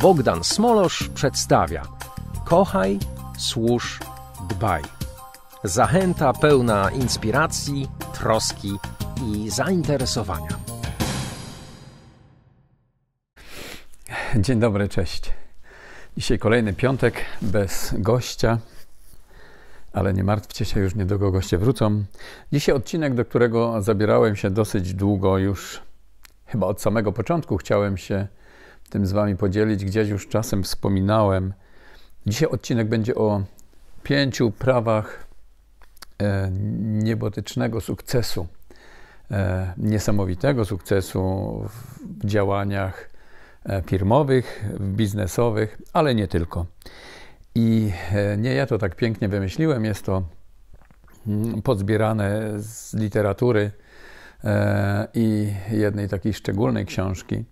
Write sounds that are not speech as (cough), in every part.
Bogdan Smolosz przedstawia Kochaj, służ, dbaj. Zachęta pełna inspiracji, troski i zainteresowania. Dzień dobry, cześć. Dzisiaj kolejny piątek bez gościa, ale nie martwcie się, już niedługo goście wrócą. Dzisiaj odcinek, do którego zabierałem się dosyć długo, już chyba od samego początku chciałem się tym z Wami podzielić. Gdzieś już czasem wspominałem. Dzisiaj odcinek będzie o pięciu prawach e, niebotycznego sukcesu, e, niesamowitego sukcesu w działaniach e, firmowych, biznesowych, ale nie tylko. I nie ja to tak pięknie wymyśliłem, jest to mm, podzbierane z literatury i jednej takiej szczególnej książki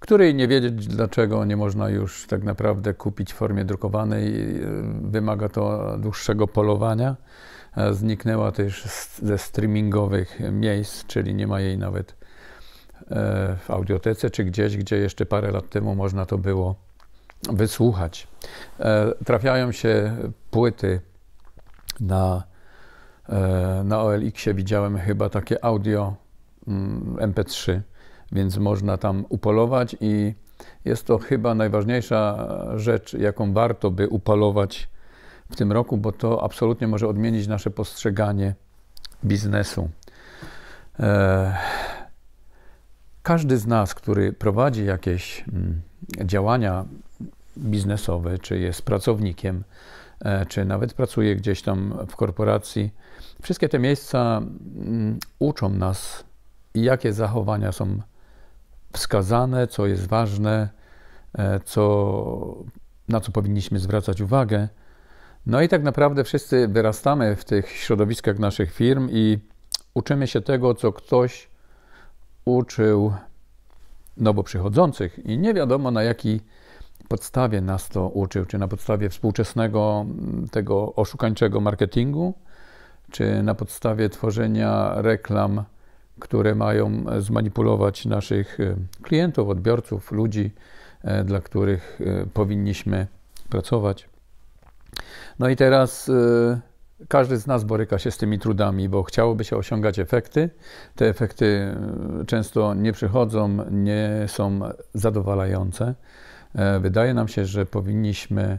której nie wiedzieć dlaczego nie można już tak naprawdę kupić w formie drukowanej. Y, wymaga to dłuższego polowania. E, zniknęła też ze streamingowych miejsc, czyli nie ma jej nawet e, w audiotece czy gdzieś, gdzie jeszcze parę lat temu można to było wysłuchać. E, trafiają się płyty na, na OLX-ie, widziałem chyba takie audio MP3 mm, więc można tam upolować i jest to chyba najważniejsza rzecz, jaką warto by upolować w tym roku, bo to absolutnie może odmienić nasze postrzeganie biznesu. E, każdy z nas, który prowadzi jakieś mm, działania biznesowe, czy jest pracownikiem, e, czy nawet pracuje gdzieś tam w korporacji, wszystkie te miejsca mm, uczą nas, jakie zachowania są wskazane, co jest ważne, e, co, na co powinniśmy zwracać uwagę. No i tak naprawdę wszyscy wyrastamy w tych środowiskach naszych firm i uczymy się tego, co ktoś uczył nowo przychodzących i nie wiadomo na jaki podstawie nas to uczył, czy na podstawie współczesnego mm, tego oszukańczego marketingu, czy na podstawie tworzenia reklam które mają e, zmanipulować naszych e, klientów, odbiorców, ludzi, e, dla których powinniśmy pracować. No i teraz każdy z nas boryka się z tymi trudami, bo chciałoby się osiągać efekty. Te efekty często nie przychodzą, nie są zadowalające. Wydaje nam się, że powinniśmy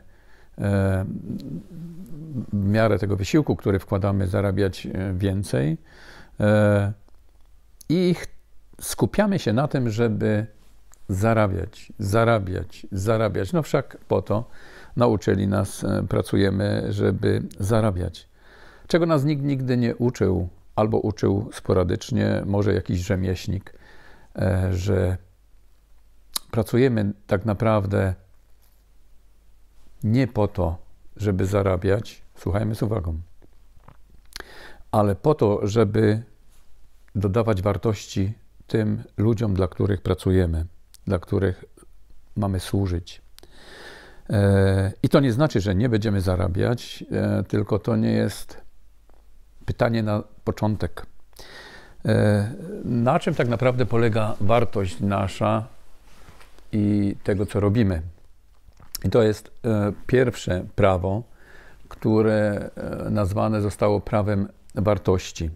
w miarę tego wysiłku, który wkładamy, zarabiać więcej. I skupiamy się na tym, żeby zarabiać, zarabiać, zarabiać. No wszak po to nauczyli nas, e, pracujemy, żeby zarabiać. Czego nas nikt nigdy nie uczył, albo uczył sporadycznie, może jakiś rzemieślnik, e, że pracujemy tak naprawdę nie po to, żeby zarabiać, słuchajmy z uwagą, ale po to, żeby dodawać wartości tym ludziom, dla których pracujemy, dla których mamy służyć. E, I to nie znaczy, że nie będziemy zarabiać, e, tylko to nie jest pytanie na początek. E, na czym tak naprawdę polega wartość nasza i tego, co robimy? I to jest pierwsze prawo, które nazwane zostało prawem wartości.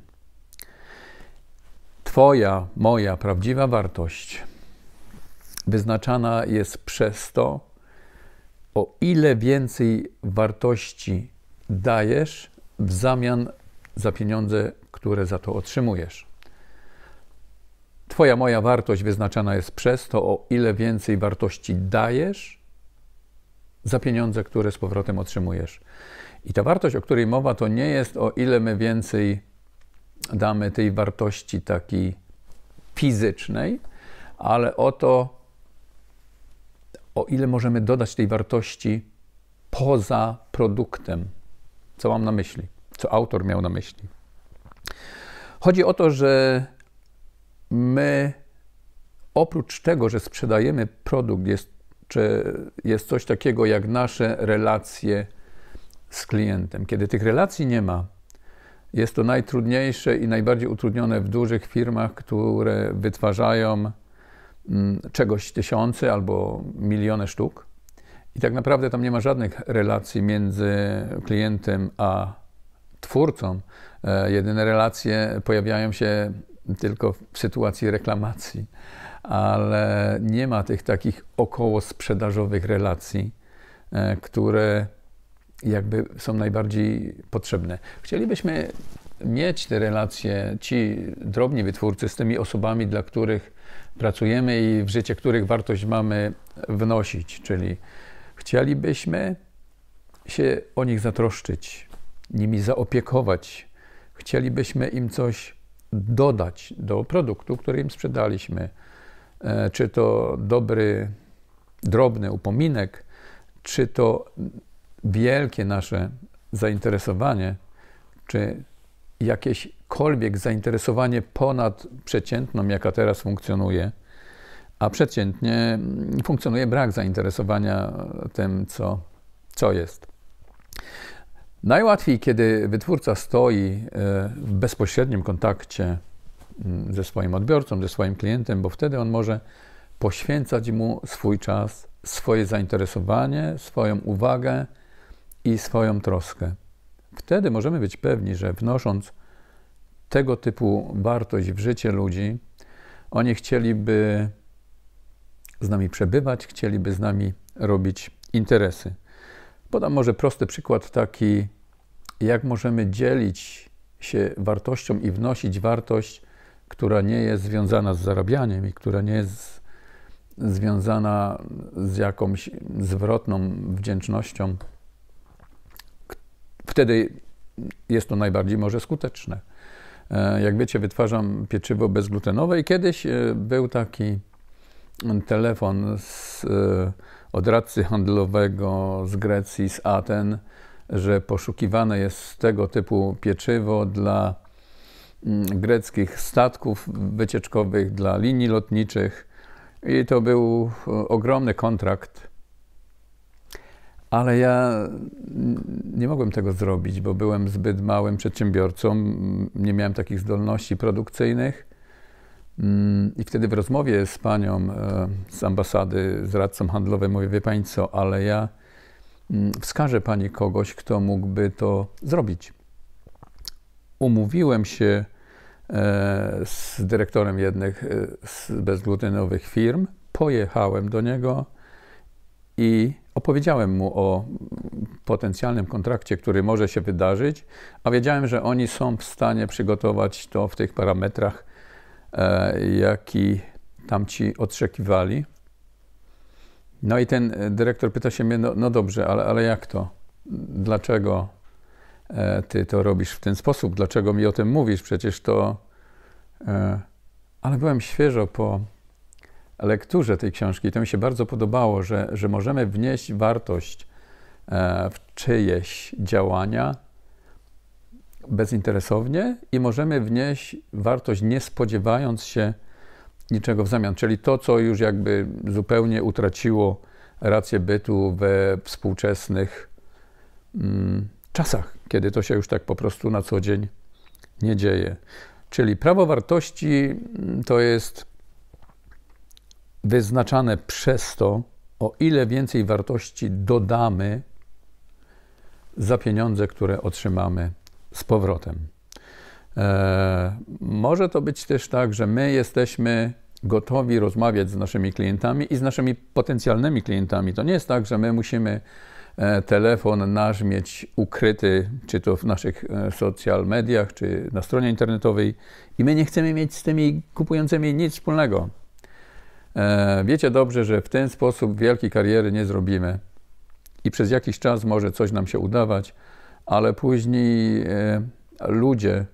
Twoja, moja prawdziwa wartość wyznaczana jest przez to, o ile więcej wartości dajesz w zamian za pieniądze, które za to otrzymujesz. Twoja, moja wartość wyznaczana jest przez to, o ile więcej wartości dajesz za pieniądze, które z powrotem otrzymujesz. I ta wartość, o której mowa, to nie jest o ile my więcej damy tej wartości takiej fizycznej, ale o to, o ile możemy dodać tej wartości poza produktem. Co mam na myśli? Co autor miał na myśli? Chodzi o to, że my oprócz tego, że sprzedajemy produkt, jest, czy jest coś takiego jak nasze relacje z klientem. Kiedy tych relacji nie ma, jest to najtrudniejsze i najbardziej utrudnione w dużych firmach, które wytwarzają mm, czegoś tysiące albo miliony sztuk. I tak naprawdę tam nie ma żadnych relacji między klientem a twórcą. E, jedyne relacje pojawiają się tylko w sytuacji reklamacji, ale nie ma tych takich około sprzedażowych relacji, e, które jakby są najbardziej potrzebne. Chcielibyśmy mieć te relacje, ci drobni wytwórcy, z tymi osobami, dla których pracujemy i w życie których wartość mamy wnosić, czyli chcielibyśmy się o nich zatroszczyć, nimi zaopiekować, chcielibyśmy im coś dodać do produktu, który im sprzedaliśmy. E, czy to dobry, drobny upominek, czy to wielkie nasze zainteresowanie, czy jakieśkolwiek zainteresowanie ponad przeciętną, jaka teraz funkcjonuje, a przeciętnie mm, funkcjonuje brak zainteresowania tym, co, co jest. Najłatwiej, kiedy wytwórca stoi e, w bezpośrednim kontakcie mm, ze swoim odbiorcą, ze swoim klientem, bo wtedy on może poświęcać mu swój czas, swoje zainteresowanie, swoją uwagę, i swoją troskę. Wtedy możemy być pewni, że wnosząc tego typu wartość w życie ludzi, oni chcieliby z nami przebywać, chcieliby z nami robić interesy. Podam może prosty przykład taki, jak możemy dzielić się wartością i wnosić wartość, która nie jest związana z zarabianiem i która nie jest związana z jakąś zwrotną wdzięcznością Wtedy jest to najbardziej może skuteczne. E, jak wiecie, wytwarzam pieczywo bezglutenowe i kiedyś e, był taki telefon z e, od radcy handlowego z Grecji, z Aten, że poszukiwane jest tego typu pieczywo dla mm, greckich statków wycieczkowych, dla linii lotniczych. I to był ogromny kontrakt ale ja nie mogłem tego zrobić, bo byłem zbyt małym przedsiębiorcą, nie miałem takich zdolności produkcyjnych. Mm, I wtedy w rozmowie z panią e, z ambasady, z radcą handlowym, mówię, wie pani co, ale ja mm, wskażę pani kogoś, kto mógłby to zrobić. Umówiłem się e, z dyrektorem jednych e, z bezglutenowych firm, pojechałem do niego i Opowiedziałem mu o potencjalnym kontrakcie, który może się wydarzyć, a wiedziałem, że oni są w stanie przygotować to w tych parametrach, e, jaki tamci oczekiwali. No i ten e, dyrektor pyta się mnie, no, no dobrze, ale, ale jak to? Dlaczego e, ty to robisz w ten sposób? Dlaczego mi o tym mówisz? Przecież to... E, ale byłem świeżo po lekturze tej książki. To mi się bardzo podobało, że, że możemy wnieść wartość e, w czyjeś działania bezinteresownie i możemy wnieść wartość nie spodziewając się niczego w zamian, czyli to, co już jakby zupełnie utraciło rację bytu we współczesnych mm, czasach, kiedy to się już tak po prostu na co dzień nie dzieje. Czyli prawo wartości mm, to jest wyznaczane przez to, o ile więcej wartości dodamy za pieniądze, które otrzymamy z powrotem. E, może to być też tak, że my jesteśmy gotowi rozmawiać z naszymi klientami i z naszymi potencjalnymi klientami. To nie jest tak, że my musimy e, telefon nasz mieć ukryty, czy to w naszych e, social mediach, czy na stronie internetowej, i my nie chcemy mieć z tymi kupującymi nic wspólnego. E, wiecie dobrze, że w ten sposób wielkiej kariery nie zrobimy i przez jakiś czas może coś nam się udawać, ale później e, ludzie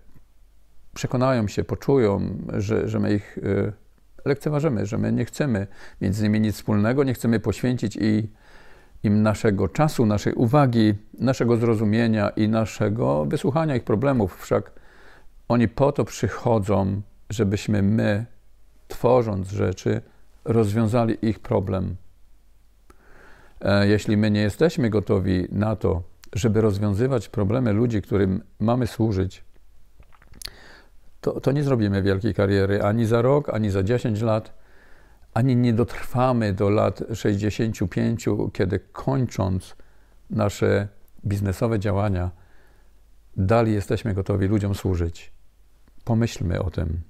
przekonają się, poczują, że, że my ich e, lekceważymy, że my nie chcemy mieć z nimi nic wspólnego, nie chcemy poświęcić im naszego czasu, naszej uwagi, naszego zrozumienia i naszego wysłuchania ich problemów. Wszak oni po to przychodzą, żebyśmy my, tworząc rzeczy, rozwiązali ich problem. E, jeśli my nie jesteśmy gotowi na to, żeby rozwiązywać problemy ludzi, którym mamy służyć, to, to nie zrobimy wielkiej kariery ani za rok, ani za 10 lat, ani nie dotrwamy do lat 65, kiedy kończąc nasze biznesowe działania, dalej jesteśmy gotowi ludziom służyć. Pomyślmy o tym.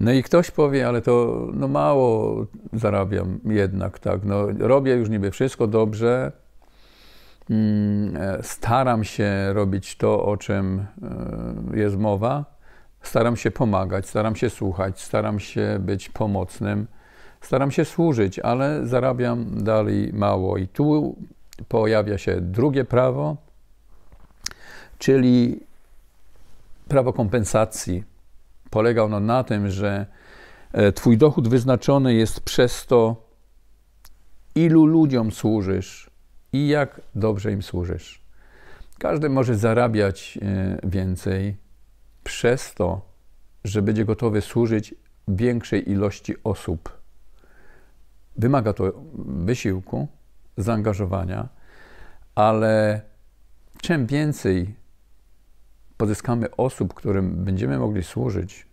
No i ktoś powie, ale to no mało zarabiam jednak, tak. No, robię już niby wszystko dobrze. Mm, e, staram się robić to, o czym e, jest mowa. Staram się pomagać, staram się słuchać, staram się być pomocnym, staram się służyć, ale zarabiam dalej mało. I tu pojawia się drugie prawo, czyli prawo kompensacji Polega ono na tym, że e, Twój dochód wyznaczony jest przez to, ilu ludziom służysz i jak dobrze im służysz. Każdy może zarabiać e, więcej przez to, że będzie gotowy służyć większej ilości osób. Wymaga to wysiłku, zaangażowania, ale czym więcej pozyskamy osób, którym będziemy mogli służyć,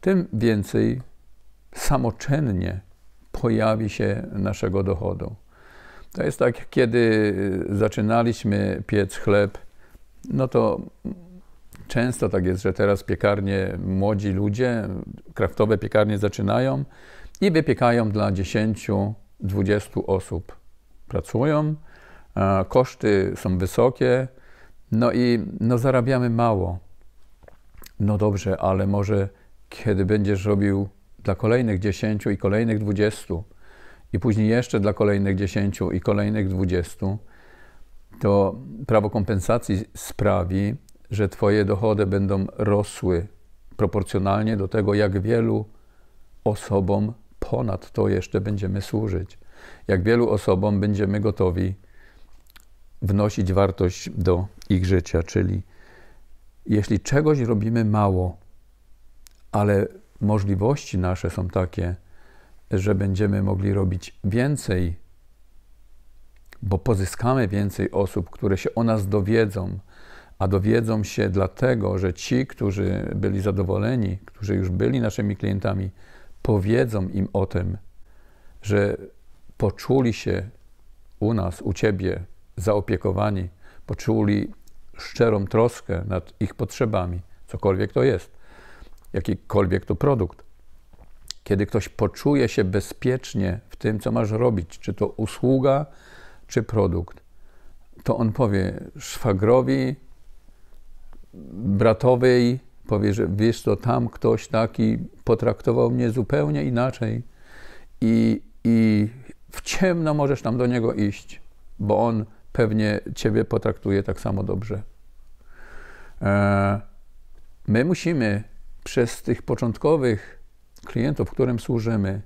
tym więcej samoczennie pojawi się naszego dochodu. To jest tak, kiedy y, zaczynaliśmy piec chleb, no to często tak jest, że teraz piekarnie młodzi ludzie, kraftowe piekarnie zaczynają i wypiekają dla 10-20 osób. Pracują, koszty są wysokie, no i no zarabiamy mało. No dobrze, ale może kiedy będziesz robił dla kolejnych 10 i kolejnych 20 i później jeszcze dla kolejnych 10 i kolejnych 20, to prawo kompensacji sprawi, że Twoje dochody będą rosły proporcjonalnie do tego, jak wielu osobom ponad to jeszcze będziemy służyć, jak wielu osobom będziemy gotowi wnosić wartość do ich życia. Czyli jeśli czegoś robimy mało, ale możliwości nasze są takie, że będziemy mogli robić więcej, bo pozyskamy więcej osób, które się o nas dowiedzą, a dowiedzą się dlatego, że ci, którzy byli zadowoleni, którzy już byli naszymi klientami, powiedzą im o tym, że poczuli się u nas, u ciebie zaopiekowani, poczuli szczerą troskę nad ich potrzebami, cokolwiek to jest, jakikolwiek to produkt. Kiedy ktoś poczuje się bezpiecznie w tym, co masz robić, czy to usługa, czy produkt, to on powie szwagrowi, bratowej, powie, że wiesz to tam ktoś taki potraktował mnie zupełnie inaczej i, i w ciemno możesz tam do niego iść, bo on pewnie Ciebie potraktuje tak samo dobrze. E, my musimy przez tych początkowych klientów, którym służymy,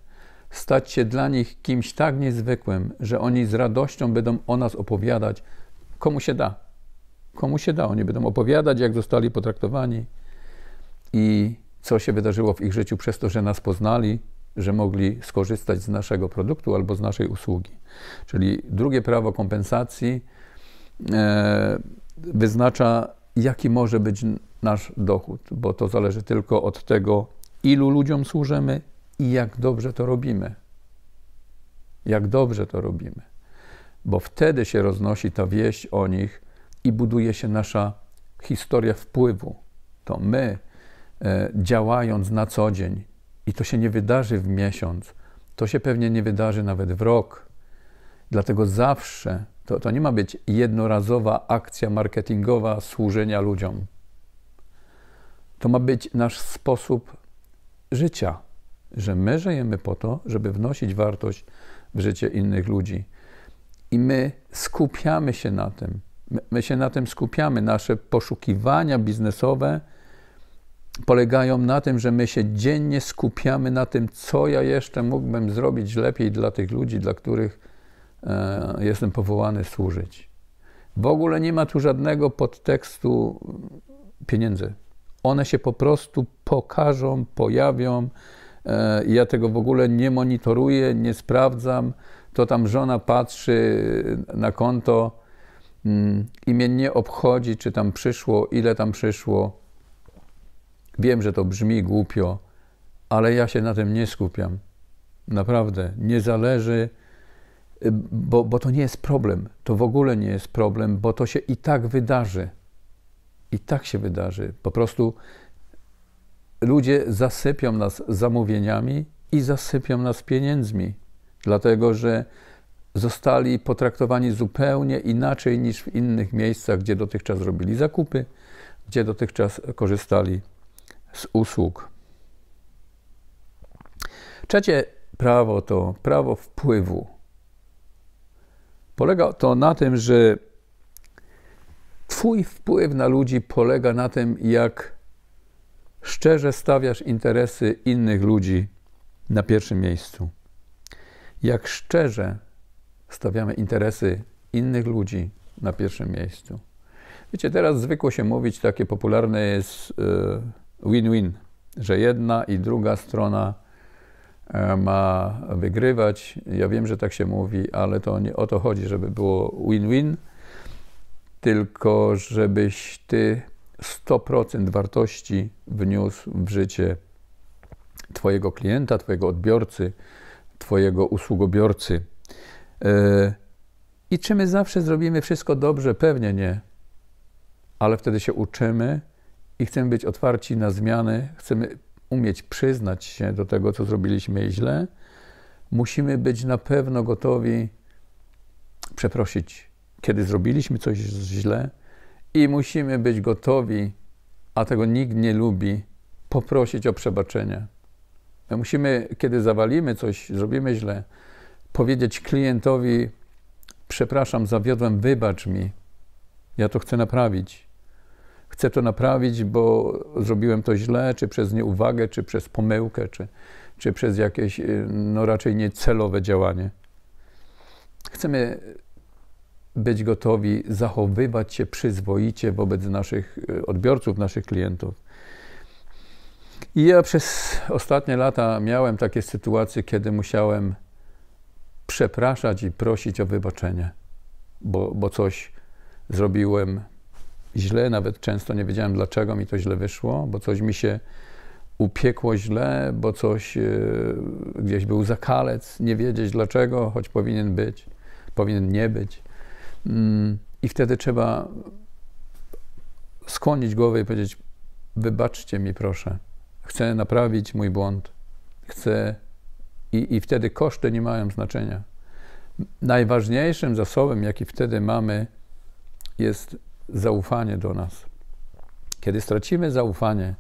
stać się dla nich kimś tak niezwykłym, że oni z radością będą o nas opowiadać, komu się da. Komu się da. Oni będą opowiadać, jak zostali potraktowani i co się wydarzyło w ich życiu przez to, że nas poznali, że mogli skorzystać z naszego produktu albo z naszej usługi. Czyli drugie prawo kompensacji e, wyznacza, jaki może być nasz dochód, bo to zależy tylko od tego, ilu ludziom służymy i jak dobrze to robimy. Jak dobrze to robimy, bo wtedy się roznosi ta wieść o nich i buduje się nasza historia wpływu. To my, e, działając na co dzień, i to się nie wydarzy w miesiąc, to się pewnie nie wydarzy nawet w rok. Dlatego zawsze to, to nie ma być jednorazowa akcja marketingowa służenia ludziom. To ma być nasz sposób życia, że my żyjemy po to, żeby wnosić wartość w życie innych ludzi. I my skupiamy się na tym. My, my się na tym skupiamy. Nasze poszukiwania biznesowe polegają na tym, że my się dziennie skupiamy na tym, co ja jeszcze mógłbym zrobić lepiej dla tych ludzi, dla których e, jestem powołany służyć. W ogóle nie ma tu żadnego podtekstu mm, pieniędzy. One się po prostu pokażą, pojawią. E, ja tego w ogóle nie monitoruję, nie sprawdzam. To tam żona patrzy na konto mm, i mnie nie obchodzi, czy tam przyszło, ile tam przyszło Wiem, że to brzmi głupio, ale ja się na tym nie skupiam. Naprawdę, nie zależy, y, bo, bo to nie jest problem. To w ogóle nie jest problem, bo to się i tak wydarzy. I tak się wydarzy. Po prostu ludzie zasypią nas zamówieniami i zasypią nas pieniędzmi, dlatego że zostali potraktowani zupełnie inaczej niż w innych miejscach, gdzie dotychczas robili zakupy, gdzie dotychczas korzystali z usług. Trzecie prawo to prawo wpływu. Polega to na tym, że Twój wpływ na ludzi polega na tym, jak szczerze stawiasz interesy innych ludzi na pierwszym miejscu. Jak szczerze stawiamy interesy innych ludzi na pierwszym miejscu. Wiecie, teraz zwykło się mówić, takie popularne jest. Yy, win-win, że jedna i druga strona e, ma wygrywać. Ja wiem, że tak się mówi, ale to nie o to chodzi, żeby było win-win, tylko żebyś ty 100% wartości wniósł w życie Twojego klienta, Twojego odbiorcy, Twojego usługobiorcy. E, I czy my zawsze zrobimy wszystko dobrze? Pewnie nie, ale wtedy się uczymy chcemy być otwarci na zmiany, chcemy umieć przyznać się do tego, co zrobiliśmy źle, musimy być na pewno gotowi przeprosić, kiedy zrobiliśmy coś źle, i musimy być gotowi, a tego nikt nie lubi, poprosić o przebaczenie. My musimy, kiedy zawalimy coś, zrobimy źle, powiedzieć klientowi: Przepraszam, zawiodłem, wybacz mi, ja to chcę naprawić chcę to naprawić, bo zrobiłem to źle, czy przez nieuwagę, czy przez pomyłkę, czy, czy przez jakieś y, no, raczej niecelowe działanie. Chcemy być gotowi zachowywać się przyzwoicie wobec naszych y, odbiorców, naszych klientów. I ja przez ostatnie lata miałem takie sytuacje, kiedy musiałem przepraszać i prosić o wybaczenie, bo, bo coś zrobiłem źle, nawet często nie wiedziałem, dlaczego mi to źle wyszło, bo coś mi się upiekło źle, bo coś e, gdzieś był zakalec, nie wiedzieć dlaczego, choć powinien być, powinien nie być. Mm, I wtedy trzeba skłonić głowę i powiedzieć: Wybaczcie mi, proszę, chcę naprawić mój błąd, chcę. I, I wtedy koszty nie mają znaczenia. Najważniejszym zasobem, jaki wtedy mamy, jest zaufanie do nas. Kiedy stracimy zaufanie,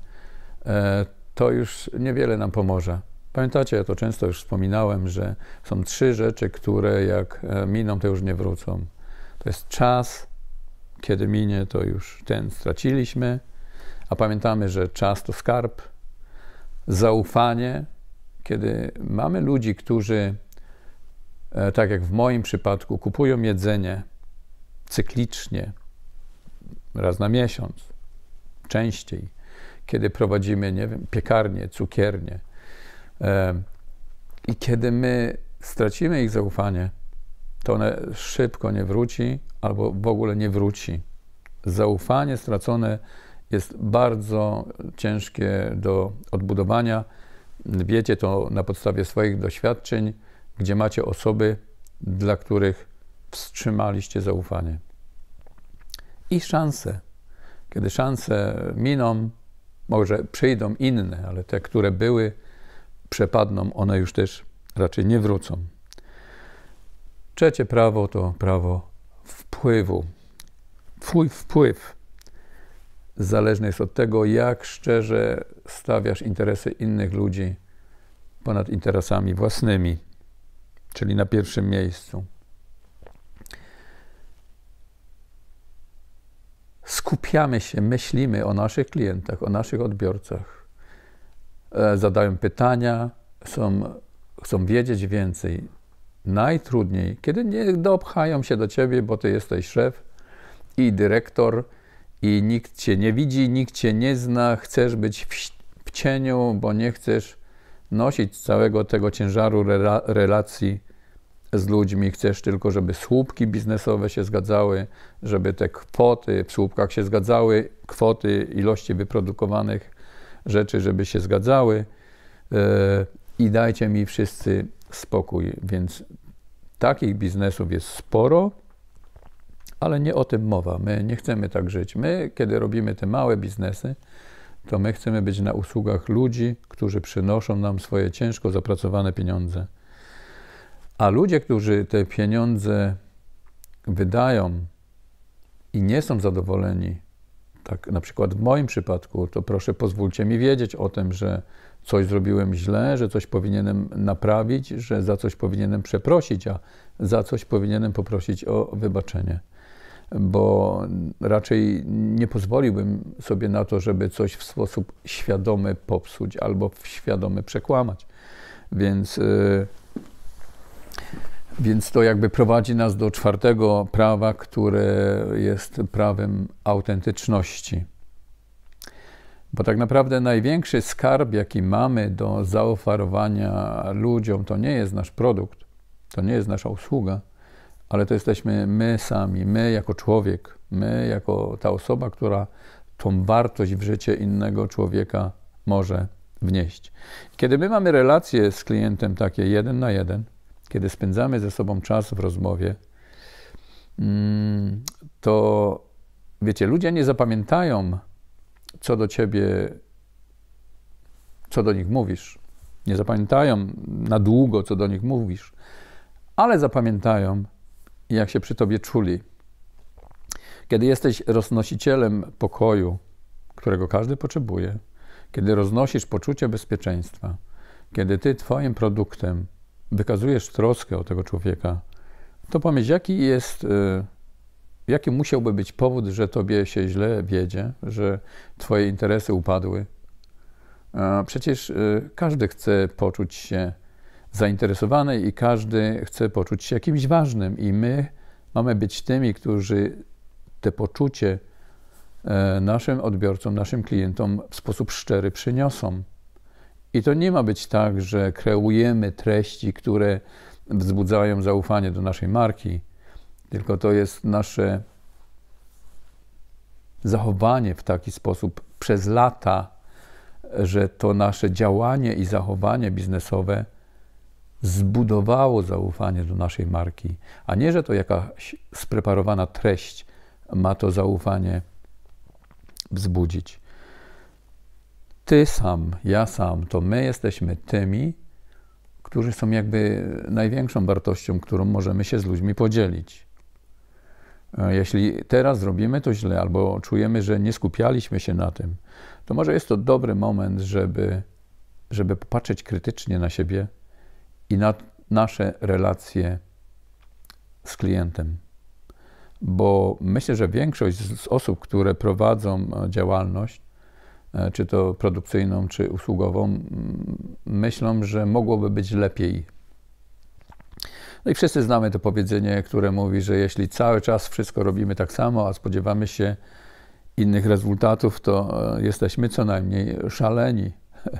e, to już niewiele nam pomoże. Pamiętacie, ja to często już wspominałem, że są trzy rzeczy, które jak e, miną, to już nie wrócą. To jest czas, kiedy minie, to już ten straciliśmy, a pamiętamy, że czas to skarb. Zaufanie, kiedy mamy ludzi, którzy, e, tak jak w moim przypadku, kupują jedzenie cyklicznie, raz na miesiąc, częściej, kiedy prowadzimy, nie wiem, piekarnię, cukiernię. I kiedy my stracimy ich zaufanie, to one szybko nie wróci albo w ogóle nie wróci. Zaufanie stracone jest bardzo ciężkie do odbudowania. Wiecie to na podstawie swoich doświadczeń, gdzie macie osoby, dla których wstrzymaliście zaufanie i szanse. Kiedy szanse miną, może przyjdą inne, ale te, które były, przepadną, one już też raczej nie wrócą. Trzecie prawo to prawo wpływu. Twój wpływ zależny jest od tego, jak szczerze stawiasz interesy innych ludzi ponad interesami własnymi, czyli na pierwszym miejscu. skupiamy się, myślimy o naszych klientach, o naszych odbiorcach, e, zadają pytania, są, chcą wiedzieć więcej. Najtrudniej, kiedy nie dopchają się do ciebie, bo ty jesteś szef i dyrektor, i nikt cię nie widzi, nikt cię nie zna, chcesz być w, w cieniu, bo nie chcesz nosić całego tego ciężaru rela, relacji z ludźmi, chcesz tylko, żeby słupki biznesowe się zgadzały, żeby te kwoty w słupkach się zgadzały, kwoty ilości wyprodukowanych rzeczy, żeby się zgadzały e, i dajcie mi wszyscy spokój. Więc takich biznesów jest sporo, ale nie o tym mowa. My nie chcemy tak żyć. My, kiedy robimy te małe biznesy, to my chcemy być na usługach ludzi, którzy przynoszą nam swoje ciężko zapracowane pieniądze. A ludzie, którzy te pieniądze wydają i nie są zadowoleni, tak na przykład w moim przypadku, to proszę pozwólcie mi wiedzieć o tym, że coś zrobiłem źle, że coś powinienem naprawić, że za coś powinienem przeprosić, a za coś powinienem poprosić o wybaczenie. Bo raczej nie pozwoliłbym sobie na to, żeby coś w sposób świadomy popsuć albo świadomy przekłamać. Więc. Yy, więc to jakby prowadzi nas do czwartego prawa, które jest prawem autentyczności. Bo tak naprawdę największy skarb, jaki mamy do zaoferowania ludziom, to nie jest nasz produkt, to nie jest nasza usługa, ale to jesteśmy my sami, my jako człowiek, my jako ta osoba, która tą wartość w życie innego człowieka może wnieść. Kiedy my mamy relacje z klientem takie jeden na jeden, kiedy spędzamy ze sobą czas w rozmowie, mm, to wiecie, ludzie nie zapamiętają, co do ciebie, co do nich mówisz. Nie zapamiętają na długo, co do nich mówisz, ale zapamiętają, jak się przy tobie czuli. Kiedy jesteś roznosicielem pokoju, którego każdy potrzebuje, kiedy roznosisz poczucie bezpieczeństwa, kiedy ty twoim produktem wykazujesz troskę o tego człowieka, to pomyśl, jaki jest, y, jaki musiałby być powód, że tobie się źle wiedzie, że twoje interesy upadły. Przecież y, każdy chce poczuć się zainteresowany i każdy chce poczuć się jakimś ważnym, i my mamy być tymi, którzy te poczucie y, naszym odbiorcom, naszym klientom w sposób szczery przyniosą. I to nie ma być tak, że kreujemy treści, które wzbudzają zaufanie do naszej marki, tylko to jest nasze zachowanie w taki sposób przez lata, że to nasze działanie i zachowanie biznesowe zbudowało zaufanie do naszej marki, a nie, że to jakaś spreparowana treść ma to zaufanie wzbudzić. Ty sam, ja sam, to my jesteśmy tymi, którzy są jakby największą wartością, którą możemy się z ludźmi podzielić. E, jeśli teraz zrobimy to źle, albo czujemy, że nie skupialiśmy się na tym, to może jest to dobry moment, żeby, żeby popatrzeć krytycznie na siebie i na nasze relacje z klientem. Bo myślę, że większość z osób, które prowadzą e, działalność, E, czy to produkcyjną, czy usługową, myślą, że mogłoby być lepiej. No i wszyscy znamy to powiedzenie, które mówi, że jeśli cały czas wszystko robimy tak samo, a spodziewamy się innych rezultatów, to e, jesteśmy co najmniej szaleni. (laughs)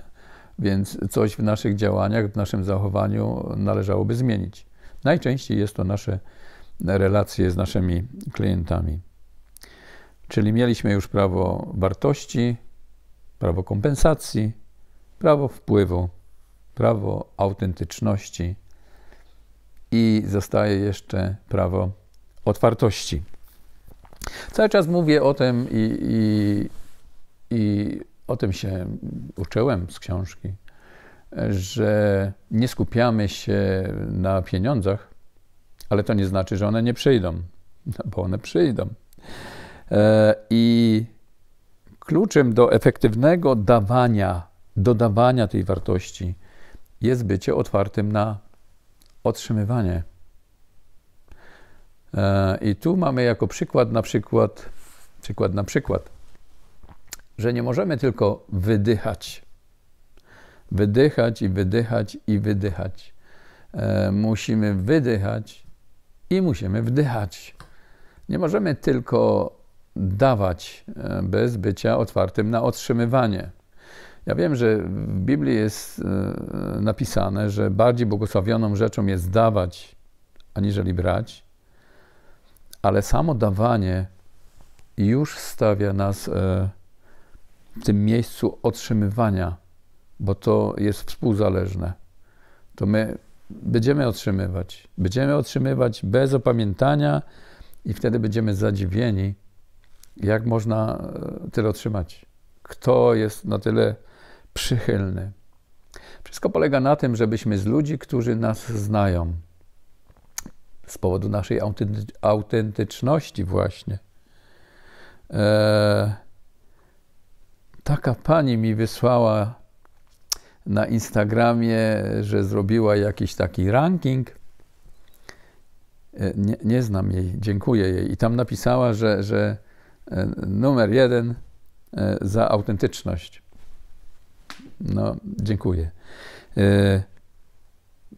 Więc coś w naszych działaniach, w naszym zachowaniu należałoby zmienić. Najczęściej jest to nasze relacje z naszymi klientami. Czyli mieliśmy już prawo wartości, prawo kompensacji, prawo wpływu, prawo autentyczności i zostaje jeszcze prawo otwartości. Cały czas mówię o tym i, i, i o tym się uczyłem z książki, że nie skupiamy się na pieniądzach, ale to nie znaczy, że one nie przyjdą, bo one przyjdą. E, I Kluczem do efektywnego dawania, dodawania tej wartości jest bycie otwartym na otrzymywanie. E, I tu mamy jako przykład na przykład, przykład na przykład, że nie możemy tylko wydychać. Wydychać i wydychać i wydychać. E, musimy wydychać i musimy wdychać. Nie możemy tylko dawać e, bez bycia otwartym na otrzymywanie. Ja wiem, że w Biblii jest e, napisane, że bardziej błogosławioną rzeczą jest dawać, aniżeli brać, ale samo dawanie już stawia nas e, w tym miejscu otrzymywania, bo to jest współzależne. To my będziemy otrzymywać. Będziemy otrzymywać bez opamiętania i wtedy będziemy zadziwieni, jak można e, tyle otrzymać? Kto jest na tyle przychylny? Wszystko polega na tym, żebyśmy z ludzi, którzy nas znają, z powodu naszej autentyczności, właśnie. E, taka pani mi wysłała na Instagramie, że zrobiła jakiś taki ranking. E, nie, nie, znam jej, dziękuję jej. I tam napisała, że, że E, numer jeden e, za autentyczność. No, dziękuję. E,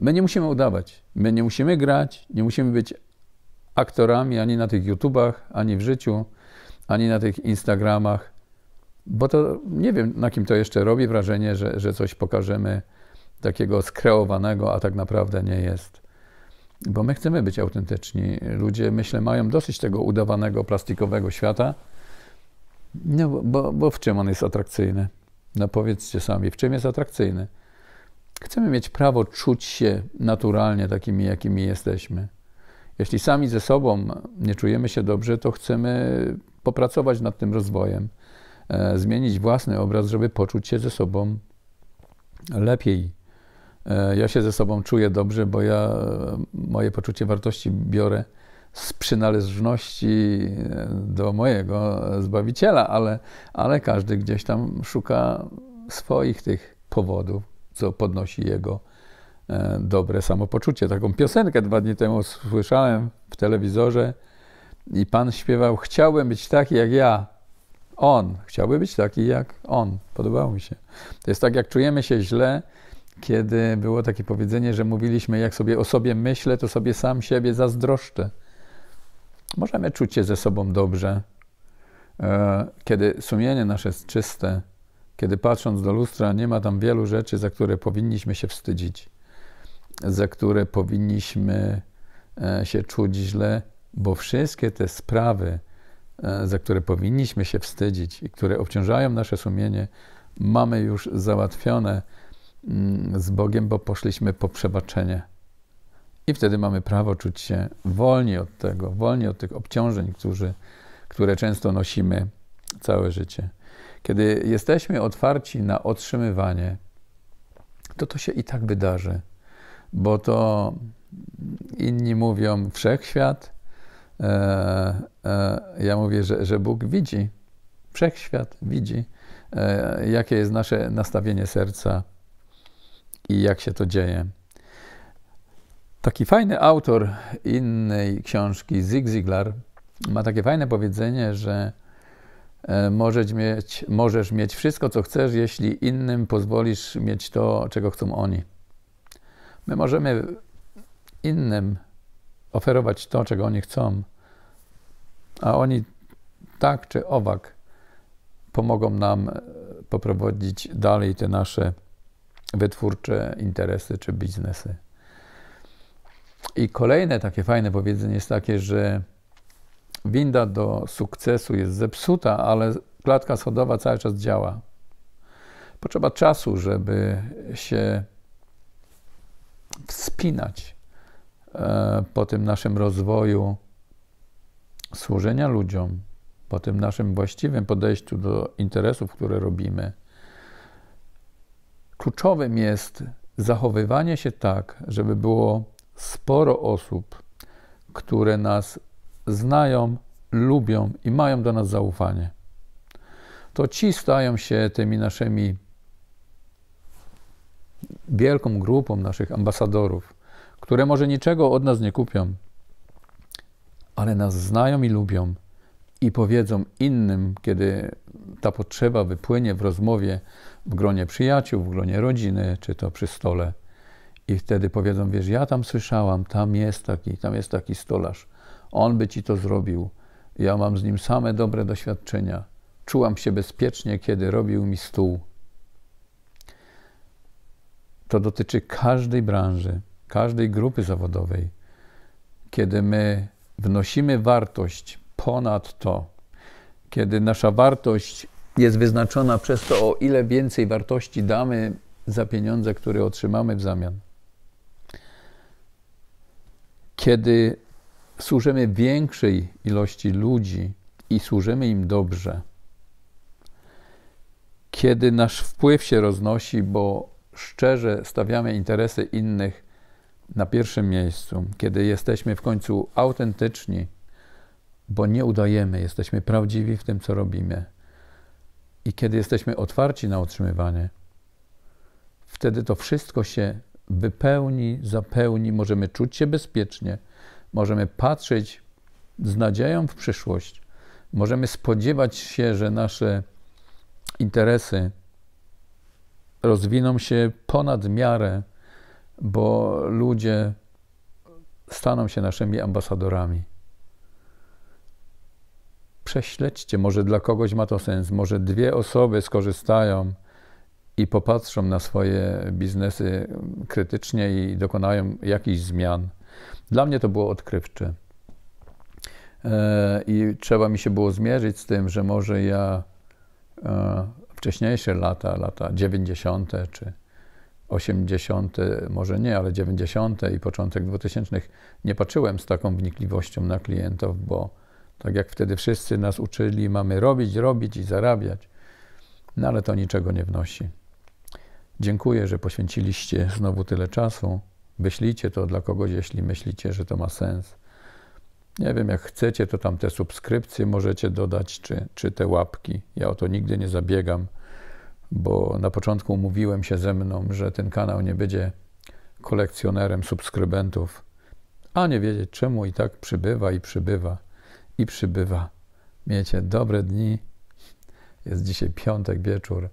my nie musimy udawać, my nie musimy grać, nie musimy być aktorami ani na tych YouTubach, ani w życiu, ani na tych Instagramach, bo to nie wiem, na kim to jeszcze robi wrażenie, że, że coś pokażemy takiego skreowanego, a tak naprawdę nie jest bo my chcemy być autentyczni. Ludzie, myślę, mają dosyć tego udawanego, plastikowego świata, no, bo, bo w czym on jest atrakcyjny? No powiedzcie sami, w czym jest atrakcyjny? Chcemy mieć prawo czuć się naturalnie takimi, jakimi jesteśmy. Jeśli sami ze sobą nie czujemy się dobrze, to chcemy popracować nad tym rozwojem, e, zmienić własny obraz, żeby poczuć się ze sobą lepiej. E, ja się ze sobą czuję dobrze, bo ja e, moje poczucie wartości biorę z przynależności e, do mojego Zbawiciela, ale, ale każdy gdzieś tam szuka swoich tych powodów, co podnosi jego dobre samopoczucie. Taką piosenkę dwa dni temu słyszałem w telewizorze i pan śpiewał: Chciałbym być taki jak ja. On. Chciałby być taki jak on. Podobało mi się. To jest tak, jak czujemy się źle, kiedy było takie powiedzenie, że mówiliśmy, jak sobie o sobie myślę, to sobie sam siebie zazdroszczę. Możemy czuć się ze sobą dobrze, e, kiedy sumienie nasze jest czyste, kiedy patrząc do lustra nie ma tam wielu rzeczy, za które powinniśmy się wstydzić, za które powinniśmy e, się czuć źle, bo wszystkie te sprawy, e, za które powinniśmy się wstydzić i które obciążają nasze sumienie, mamy już załatwione Mm, z Bogiem, bo poszliśmy po przebaczenie. I wtedy mamy prawo czuć się wolni od tego, wolni od tych obciążeń, którzy, które często nosimy całe życie. Kiedy jesteśmy otwarci na otrzymywanie, to to się i tak wydarzy, bo to inni mówią wszechświat. E, e, ja mówię, że, że Bóg widzi, wszechświat widzi, e, jakie jest nasze nastawienie serca i jak się to dzieje. Taki fajny autor innej książki, Zig Ziglar, ma takie fajne powiedzenie, że e, możesz mieć, możesz mieć wszystko, co chcesz, jeśli innym pozwolisz mieć to, czego chcą oni. My możemy innym oferować to, czego oni chcą, a oni tak czy owak pomogą nam e, poprowadzić dalej te nasze wytwórcze interesy czy biznesy. I kolejne takie fajne powiedzenie jest takie, że winda do sukcesu jest zepsuta, ale klatka schodowa cały czas działa. Potrzeba czasu, żeby się wspinać e, po tym naszym rozwoju służenia ludziom, po tym naszym właściwym podejściu do interesów, które robimy. Kluczowym jest zachowywanie się tak, żeby było sporo osób, które nas znają, lubią i mają do nas zaufanie. To ci stają się tymi naszymi wielką grupą naszych ambasadorów, które może niczego od nas nie kupią, ale nas znają i lubią i powiedzą innym, kiedy ta potrzeba wypłynie w rozmowie w gronie przyjaciół, w gronie rodziny, czy to przy stole. I wtedy powiedzą, wiesz, ja tam słyszałam, tam jest taki, tam jest taki stolarz. On by ci to zrobił. Ja mam z nim same dobre doświadczenia. Czułam się bezpiecznie, kiedy robił mi stół. To dotyczy każdej branży, każdej grupy zawodowej. Kiedy my wnosimy wartość ponad to, kiedy nasza wartość jest wyznaczona przez to, o ile więcej wartości damy za pieniądze, które otrzymamy w zamian. Kiedy służymy większej ilości ludzi i służymy im dobrze, kiedy nasz wpływ się roznosi, bo szczerze stawiamy interesy innych na pierwszym miejscu, kiedy jesteśmy w końcu autentyczni, bo nie udajemy, jesteśmy prawdziwi w tym, co robimy. I kiedy jesteśmy otwarci na otrzymywanie, wtedy to wszystko się wypełni, zapełni, możemy czuć się bezpiecznie, możemy patrzeć z nadzieją w przyszłość, możemy spodziewać się, że nasze interesy rozwiną się ponad miarę, bo ludzie staną się naszymi ambasadorami prześledźcie, może dla kogoś ma to sens, może dwie osoby skorzystają i popatrzą na swoje biznesy krytycznie i dokonają jakichś zmian. Dla mnie to było odkrywcze. E, I trzeba mi się było zmierzyć z tym, że może ja e, wcześniejsze lata, lata 90. czy 80., może nie, ale 90. i początek 2000 nie patrzyłem z taką wnikliwością na klientów, bo tak jak wtedy wszyscy nas uczyli, mamy robić, robić i zarabiać. No ale to niczego nie wnosi. Dziękuję, że poświęciliście znowu tyle czasu. Wyślijcie to dla kogoś, jeśli myślicie, że to ma sens. Nie wiem, jak chcecie, to tam te subskrypcje możecie dodać, czy, czy te łapki. Ja o to nigdy nie zabiegam, bo na początku mówiłem się ze mną, że ten kanał nie będzie kolekcjonerem subskrybentów, a nie wiedzieć czemu i tak przybywa i przybywa i przybywa. Miecie dobre dni. Jest dzisiaj piątek wieczór.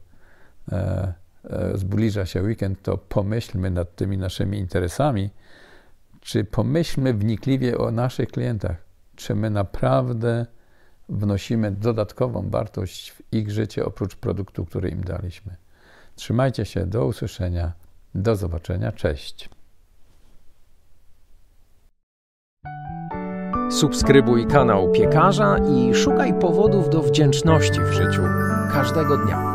E, e, zbliża się weekend, to pomyślmy nad tymi naszymi interesami. Czy pomyślmy wnikliwie o naszych klientach? Czy my naprawdę wnosimy dodatkową wartość w ich życie oprócz produktu, który im daliśmy? Trzymajcie się, do usłyszenia, do zobaczenia, cześć. Subskrybuj kanał piekarza i szukaj powodów do wdzięczności w życiu każdego dnia.